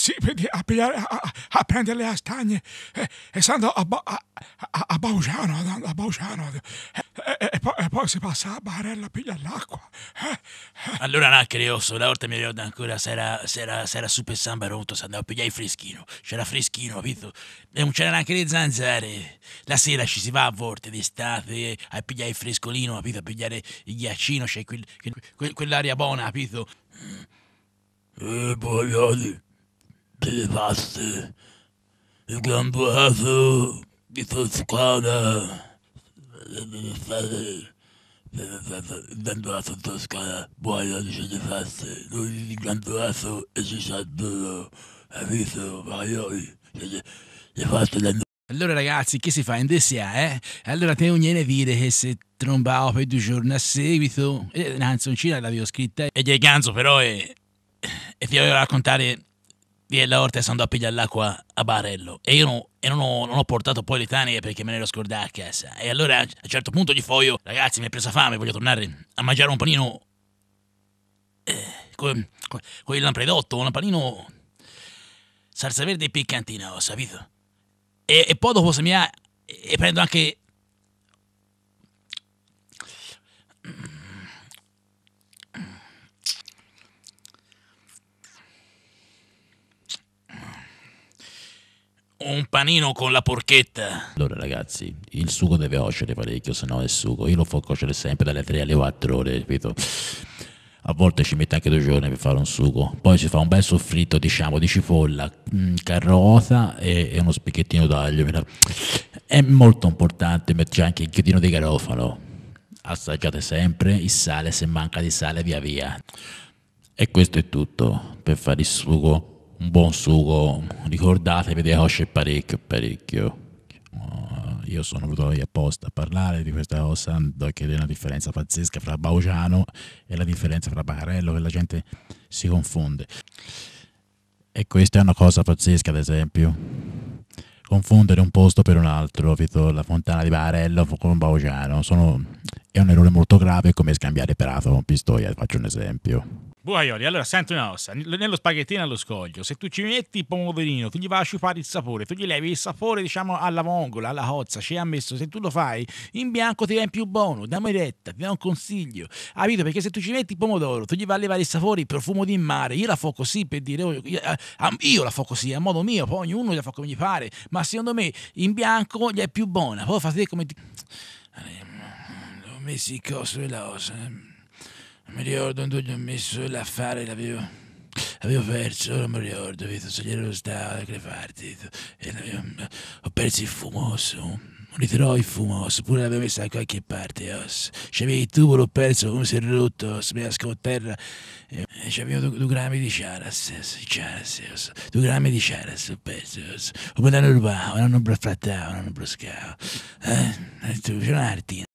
sipedi a, a, a, prendere le castagne, e, eh, e eh, a, a, a, a Baugiano, a Baugiano eh, e, e, e, poi, e, poi, si passa a Barella a pigliare l'acqua. Eh, Allora Naccheri Osso, la volta mi ricordo ancora se era, su per San Baronto, si andava a pigliare il freschino, c'era freschino, capito? E non c'erano anche le zanzare. La sera ci si va a volte d'estate a pigliare il frescolino, capito? A pigliare il ghiaccino, c'è quel, quel, quell'aria buona, capito? E poi, pivassi, il gambuaso di Toscana, il gambuaso Toscana, muoio di Cenefassi, lui di gambuaso e ci salvano, capito, maiori, le faccio le allora ragazzi, che si fa in destra, eh? Allora te non viene a dire che se trombavo per due giorni a seguito, una eh, canzoncina l'avevo scritta, e di canzo però, e, eh, e ti volevo raccontare la Orte andò a pigliare l'acqua a Barello e io non, e non, ho, non ho, portato poi le tanie perché me ne ero scordata a eh, casa. E allora a un certo punto gli fo ragazzi mi è presa fame, voglio tornare a mangiare un panino eh, con, con, con, il lampredotto, un panino salsa verde e piccantina, ho sapito. E, e poi dopo se mi ha... E prendo anche Un panino con la porchetta. Allora ragazzi, il sugo deve cocere parecchio, se no è sugo. Io lo fo cuocere sempre dalle 3 alle 4 ore, capito? A volte ci mette anche due giorni per fare un sugo. Poi si fa un bel soffritto, diciamo, di cipolla, mh, mm, carota e, e, uno spicchettino d'aglio. È molto importante metterci anche il chiodino di garofalo. Assaggiate sempre il sale, se manca di sale via via. E questo è tutto per fare il sugo un buon sugo. Ricordatevi di cosce parecchio, parecchio. io sono venuto lì apposta a parlare di questa cosa, che è una differenza pazzesca fra Baugiano e la differenza fra Baccarello, che la gente si confonde. E questa è una cosa pazzesca, ad esempio. Confondere un posto per un altro, Vito, la fontana di Barello con Baugiano, sono... è un errore molto grave come scambiare Perato con Pistoia, faccio un esempio Buaioli, allora senti una cosa, nello spaghettino allo scoglio, se tu ci metti il pomodorino, tu gli vai a sciupare il sapore, tu gli levi il sapore diciamo alla vongola, alla cozza, ci ha messo, se tu lo fai in bianco ti viene più buono, dammi retta, ti do un consiglio, capito? Perché se tu ci metti il pomodoro, tu gli vai a levare il sapore, il profumo di mare, io la fo così per dire, oh, io, io, la fo così, a modo mio, poi ognuno la fa come gli pare, ma secondo me in bianco gli è più buona, poi fate come ti... Ho messo il coso e la ossa mi ricordo un gli ho messo l'affare, l'avevo, avevo perso, non mi ricordo, vedo se glielo stava a crefarti, ho perso il fumoso ritirò il fumoso pure l'avevo messo da qualche parte, os. Oh, C'avevi il tubo, l'ho perso, come si è rotto, os. Oh, mi asco a terra, e c'avevo due, due grammi di charas, oh, charas, due grammi di charas, ho perso, os. Ho poi l'hanno rubato, l'hanno braffrattato, l'hanno broscato. Eh? C'è un'artina.